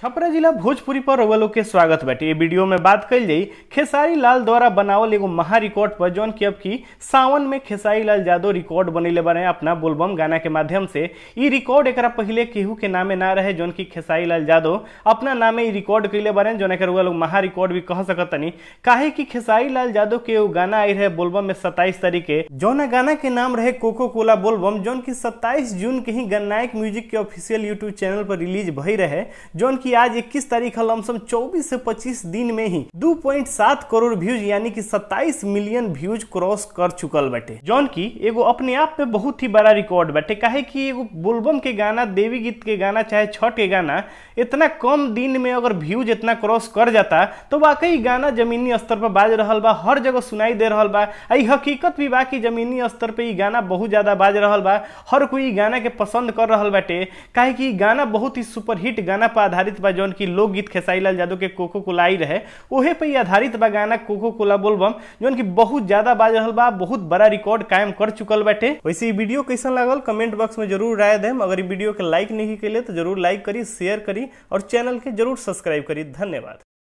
छपरा जिला भोजपुरी पर रउआ के स्वागत बैठे ये वीडियो में बात कल जाय खेसारी लाल द्वारा बनावल एगो महा रिकॉर्ड पर जौन की अब की सावन में खेसारी लाल जादव रिकॉर्ड बनेले बने अपना बोलबम गाना के माध्यम से इ रिकॉर्ड एक पहले केहू के नामे ना रहे जौन की खेसारी लाल जादव अपना नामे रिकॉर्ड कैले बने जौन एक लोग महा रिकॉर्ड भी कह सकतनी काहे की खेसारी लाल जादव के एगो गाना आई रहे बोलबम में सत्ताईस तारीख के जौन गाना के नाम रहे कोको कोला बोलबम जौन की सत्ताईस जून के ही गन्नायक म्यूजिक के ऑफिशियल यूट्यूब चैनल पर रिलीज भई रहे जौन कि आज 21 तारीख लमसम 24 से 25 दिन में ही 2.7 करोड़ व्यूज यानी कि 27 मिलियन व्यूज क्रॉस कर चुकल बाटे जौन की एगो अपने आप में बहुत ही बड़ा रिकॉर्ड बाटे काहे की एगो बोलबम के गाना देवी गीत के गाना चाहे छठ के गाना इतना कम दिन में अगर व्यूज इतना क्रॉस कर जाता तो वाकई गाना जमीनी स्तर पर बाज रहा बा हर जगह सुनाई दे रहा बा आई हकीकत भी बा कि जमीनी स्तर पर गाना बहुत ज़्यादा बाज रहा बा हर कोई गाना के पसंद कर रहा बाटे काहे की गाना बहुत ही सुपरहिट गाना पर आधारित आधारित बा जौन की लोकगीत खेसाई लाल यादव के कोको कुलाई रहे ओहे पे आधारित बा गाना कोको कोला बोलबम जौन की बहुत ज्यादा बाज रहा बा बहुत बड़ा रिकॉर्ड कायम कर चुकल बाटे वैसे वीडियो कैसा लागल कमेंट बॉक्स में जरूर राय देम अगर वीडियो के लाइक नहीं कैले तो जरूर लाइक करी शेयर करी और चैनल के जरूर सब्सक्राइब करी धन्यवाद